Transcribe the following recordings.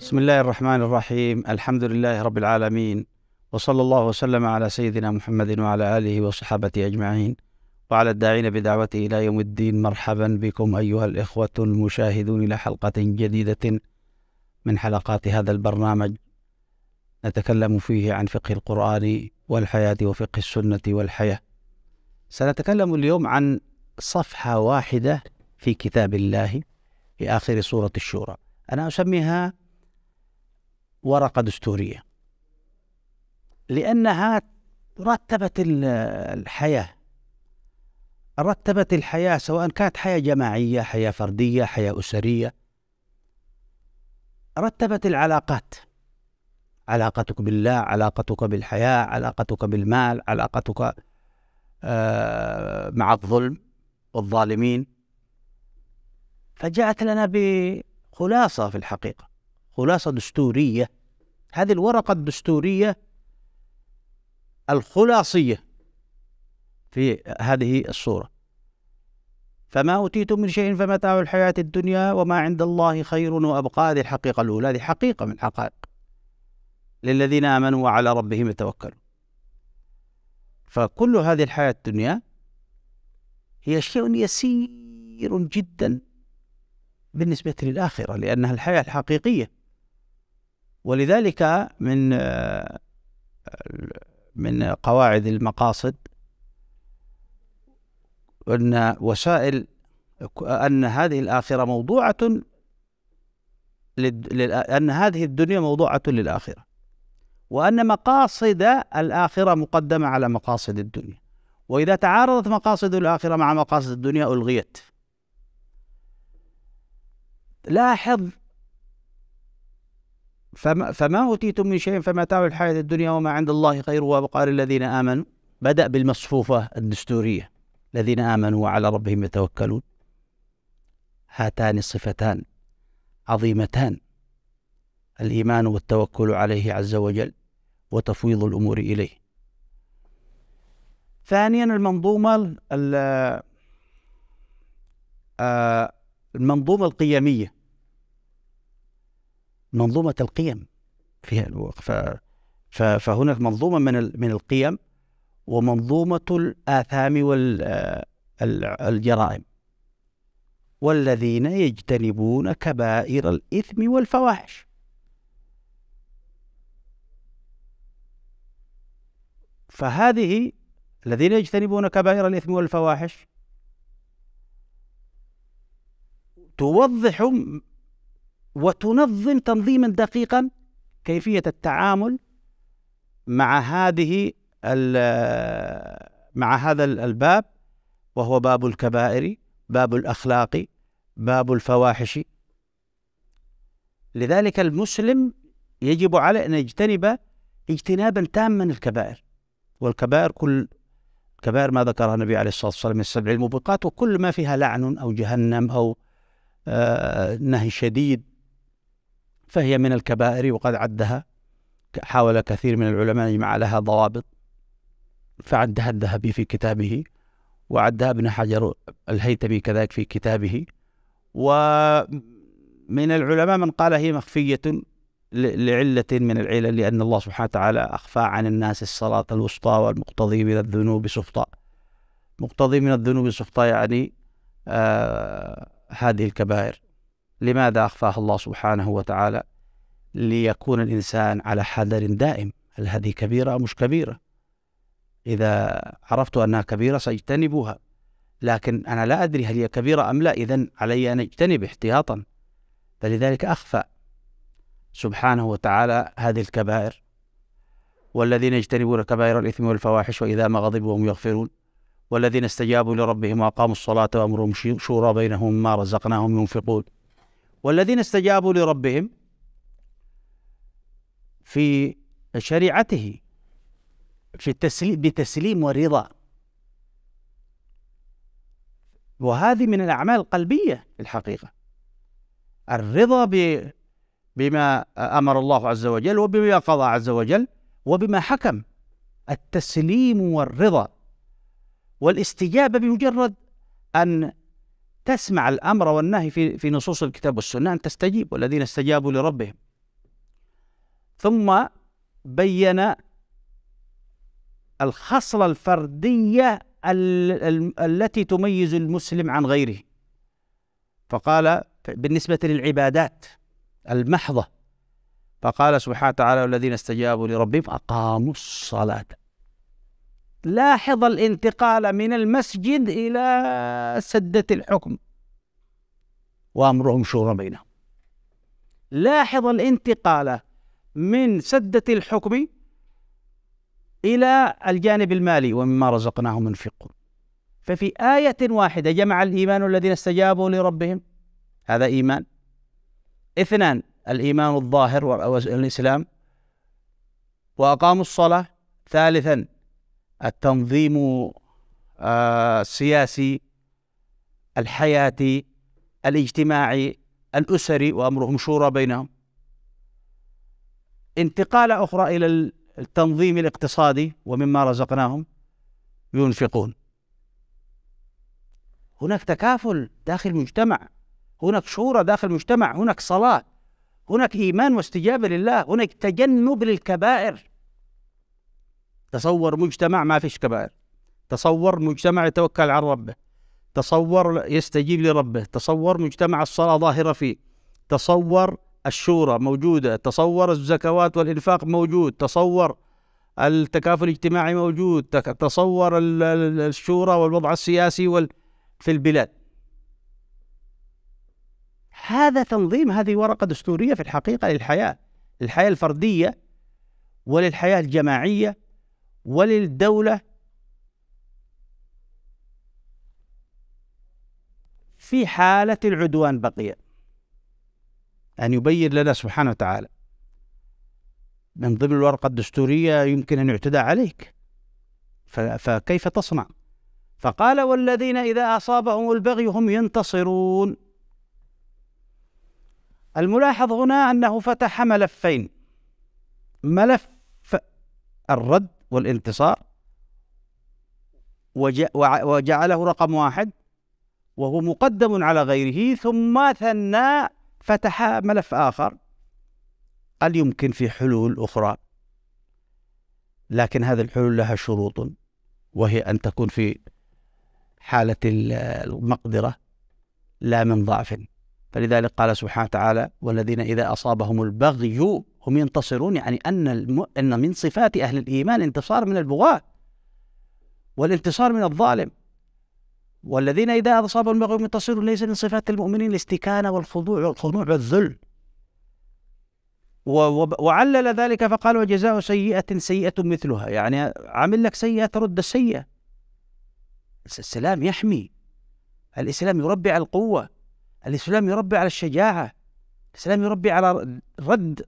بسم الله الرحمن الرحيم الحمد لله رب العالمين وصلى الله وسلم على سيدنا محمد وعلى آله وصحابته أجمعين وعلى الداعين بدعوته إلى يوم الدين مرحبا بكم أيها الإخوة المشاهدون إلى حلقة جديدة من حلقات هذا البرنامج نتكلم فيه عن فقه القرآن والحياة وفقه السنة والحياة سنتكلم اليوم عن صفحة واحدة في كتاب الله في آخر سورة الشورى أنا أسميها ورقة دستورية لأنها رتبت الحياة رتبت الحياة سواء كانت حياة جماعية حياة فردية حياة أسرية رتبت العلاقات علاقتك بالله علاقتك بالحياة علاقتك بالمال علاقتك آه، مع الظلم والظالمين فجاءت لنا بخلاصة في الحقيقة خلاصة دستورية هذه الورقة الدستورية الخلاصية في هذه الصورة فما أوتيتم من شيء فمتاع الحياة الدنيا وما عند الله خير وأبقى هذه الحقيقة الأولى هذه حقيقة من حقائق للذين آمنوا وعلى ربهم يتوكلون فكل هذه الحياة الدنيا هي شيء يسير جدا بالنسبة للآخرة لأنها الحياة الحقيقية ولذلك من من قواعد المقاصد أن وسائل أن هذه الآخرة موضوعة أن هذه الدنيا موضوعة للآخرة وأن مقاصد الآخرة مقدمة على مقاصد الدنيا وإذا تعارضت مقاصد الآخرة مع مقاصد الدنيا ألغيت لاحظ فما, فما أوتيتم من شيء فما تعمل الحياة الدنيا وما عند الله خير وقال الذين آمنوا بدأ بالمصفوفة الدستورية الذين آمنوا وعلى ربهم يتوكلون هاتان الصفتان عظيمتان الإيمان والتوكل عليه عز وجل وتفويض الأمور إليه ثانيا المنظومة آه، المنظومة القيمية منظومة القيم فيها الوقف فهناك منظومة من من القيم ومنظومة الآثام والجرائم آه، والذين يجتنبون كبائر الإثم والفواحش فهذه الذين يجتنبون كبائر الإثم والفواحش توضح وتنظم تنظيما دقيقا كيفية التعامل مع هذه مع هذا الباب وهو باب الكبائر باب الأخلاق باب الفواحش لذلك المسلم يجب عليه أن يجتنب اجتنابا تاما الكبائر والكبائر كل كبائر ما ذكرها النبي عليه الصلاة والسلام من السبع الموبقات وكل ما فيها لعن أو جهنم أو آه، نهي شديد فهي من الكبائر وقد عدها حاول كثير من العلماء أن يجمع لها ضوابط فعدها الذهبي في كتابه وعدها ابن حجر الهيتمي كذلك في كتابه ومن العلماء من قال هي مخفية لعلة من العلل لأن الله سبحانه وتعالى أخفى عن الناس الصلاة الوسطى والمقتضي من الذنوب سفطى مقتضي من الذنوب سفطى يعني آه هذه الكبائر لماذا أخفاه الله سبحانه وتعالى ليكون الإنسان على حذر دائم هل هذه كبيرة أو مش كبيرة إذا عرفت أنها كبيرة سأجتنبها لكن أنا لا أدري هل هي كبيرة أم لا إذا علي أن أجتنب احتياطا فلذلك أخفى سبحانه وتعالى هذه الكبائر والذين يجتنبون كبائر الإثم والفواحش وإذا ما غضبوا هم يغفرون والذين استجابوا لربهم وأقاموا الصلاة وأمرهم شورى بينهم ما رزقناهم ينفقون والذين استجابوا لربهم في شريعته في التسليم بتسليم ورضا وهذه من الأعمال القلبية في الحقيقة الرضا بما أمر الله عز وجل وبما قضى عز وجل وبما حكم التسليم والرضا والاستجابة بمجرد أن تسمع الأمر والنهي في, في نصوص الكتاب والسنة أن تستجيب والذين استجابوا لربهم ثم بين الخصلة الفردية التي تميز المسلم عن غيره فقال بالنسبة للعبادات المحضة فقال سبحانه وتعالى والذين استجابوا لربهم أقاموا الصلاة لاحظ الانتقال من المسجد إلى سدة الحكم وأمرهم شورى بينهم لاحظ الانتقال من سدة الحكم إلى الجانب المالي ومما رزقناهم فقه ففي آية واحدة جمع الإيمان الذين استجابوا لربهم هذا إيمان اثنان الإيمان الظاهر والإسلام وأقاموا الصلاة ثالثا التنظيم آه، السياسي الحياتي الاجتماعي الأسري وأمرهم شورى بينهم انتقالة أخرى إلى التنظيم الاقتصادي ومما رزقناهم ينفقون هناك تكافل داخل المجتمع هناك شورى داخل المجتمع هناك صلاة هناك إيمان واستجابة لله هناك تجنب للكبائر تصور مجتمع ما فيش كبائر تصور مجتمع يتوكل على ربه تصور يستجيب لربه تصور مجتمع الصلاة ظاهرة فيه تصور الشورى موجودة تصور الزكوات والإنفاق موجود تصور التكافل الاجتماعي موجود تصور الشورى والوضع السياسي وال... في البلاد هذا تنظيم هذه ورقة دستورية في الحقيقة للحياة الحياة الفردية وللحياة الجماعية وللدولة في حالة العدوان بقي أن يبين لنا سبحانه وتعالى من ضمن الورقة الدستورية يمكن أن يعتدى عليك فكيف تصنع فقال والذين إذا أصابهم البغي هم ينتصرون الملاحظ هنا أنه فتح ملفين ملف الرد والانتصار وجعله رقم واحد وهو مقدم على غيره ثم ثنى فتح ملف آخر قال يمكن في حلول أخرى لكن هذه الحلول لها شروط وهي أن تكون في حالة المقدرة لا من ضعف فلذلك قال سبحانه وتعالى والذين إذا أصابهم البغي هم ينتصرون يعني أن الم... أن من صفات أهل الإيمان انتصار من البغاة والانتصار من الظالم والذين إذا أصابهم البغي هم ينتصرون ليس من صفات المؤمنين الاستكانة والخضوع والخنوع والذل وعلل ذلك فقال وجزاء سيئة سيئة مثلها يعني عمل لك سيئة ترد السيئة السلام يحمي الإسلام يربي على القوة الإسلام يربي على الشجاعة الإسلام يربي على رد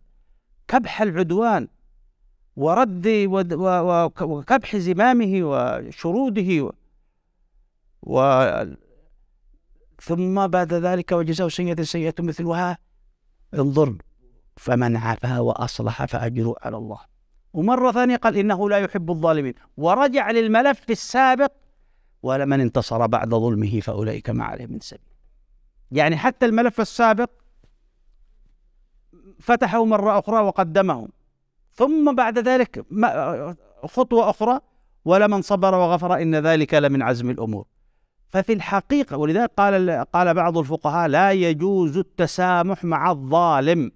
كبح العدوان ورد وكبح زمامه وشروده و ثم بعد ذلك وجزاء سيئة سيئة مثلها انظر فمن عفا وأصلح فأجره على الله ومرة ثانية قال إنه لا يحب الظالمين ورجع للملف السابق ولمن انتصر بعد ظلمه فأولئك ما عليه من سبيل يعني حتى الملف السابق فتحه مرة أخرى وقدمه ثم بعد ذلك خطوة أخرى ولمن صبر وغفر إن ذلك لمن عزم الأمور ففي الحقيقة ولذلك قال قال بعض الفقهاء لا يجوز التسامح مع الظالم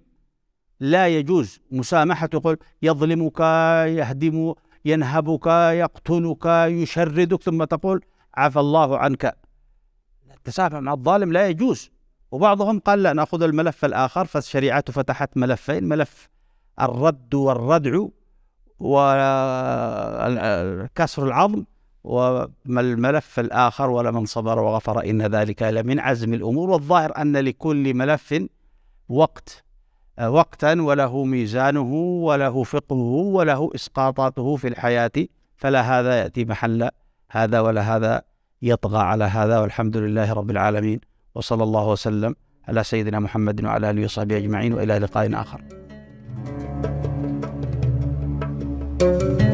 لا يجوز مسامحة يقول يظلمك يهدم ينهبك يقتلك يشردك ثم تقول عفى الله عنك التسامح مع الظالم لا يجوز وبعضهم قال لا ناخذ الملف الاخر فالشريعه فتحت ملفين ملف الرد والردع وكسر العظم وما الملف الآخر ولمن صبر وغفر إن ذلك لمن عزم الأمور والظاهر أن لكل ملف وقت وقتا وله ميزانه وله فقهه وله إسقاطاته في الحياة فلا هذا يأتي محل هذا ولا هذا يطغى على هذا والحمد لله رب العالمين وصلى الله وسلم على سيدنا محمد وعلى اله وصحبه اجمعين والى لقاء اخر. thank you